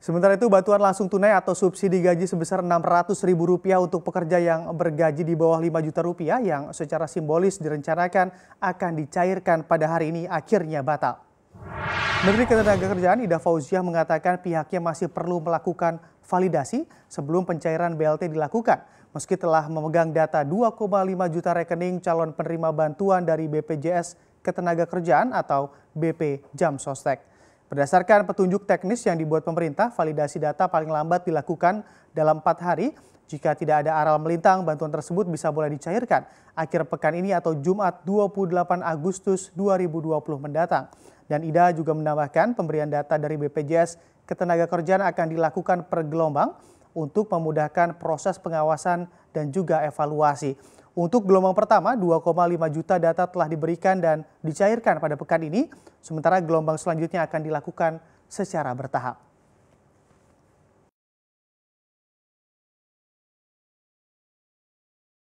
Sementara itu bantuan langsung tunai atau subsidi gaji sebesar Rp600.000 untuk pekerja yang bergaji di bawah 5 juta rupiah yang secara simbolis direncanakan akan dicairkan pada hari ini akhirnya batal. Menteri Ketenagakerjaan Ida Fauziah mengatakan pihaknya masih perlu melakukan validasi sebelum pencairan BLT dilakukan. Meski telah memegang data 2,5 juta rekening calon penerima bantuan dari BPJS Ketenagakerjaan atau BP Jam Sostek. Berdasarkan petunjuk teknis yang dibuat pemerintah, validasi data paling lambat dilakukan dalam empat hari. Jika tidak ada aral melintang, bantuan tersebut bisa boleh dicairkan akhir pekan ini atau Jumat 28 Agustus 2020 mendatang. Dan Ida juga menambahkan pemberian data dari BPJS ketenaga kerjaan akan dilakukan per gelombang untuk memudahkan proses pengawasan dan juga evaluasi. Untuk gelombang pertama, 2,5 juta data telah diberikan dan dicairkan pada pekan ini, sementara gelombang selanjutnya akan dilakukan secara bertahap.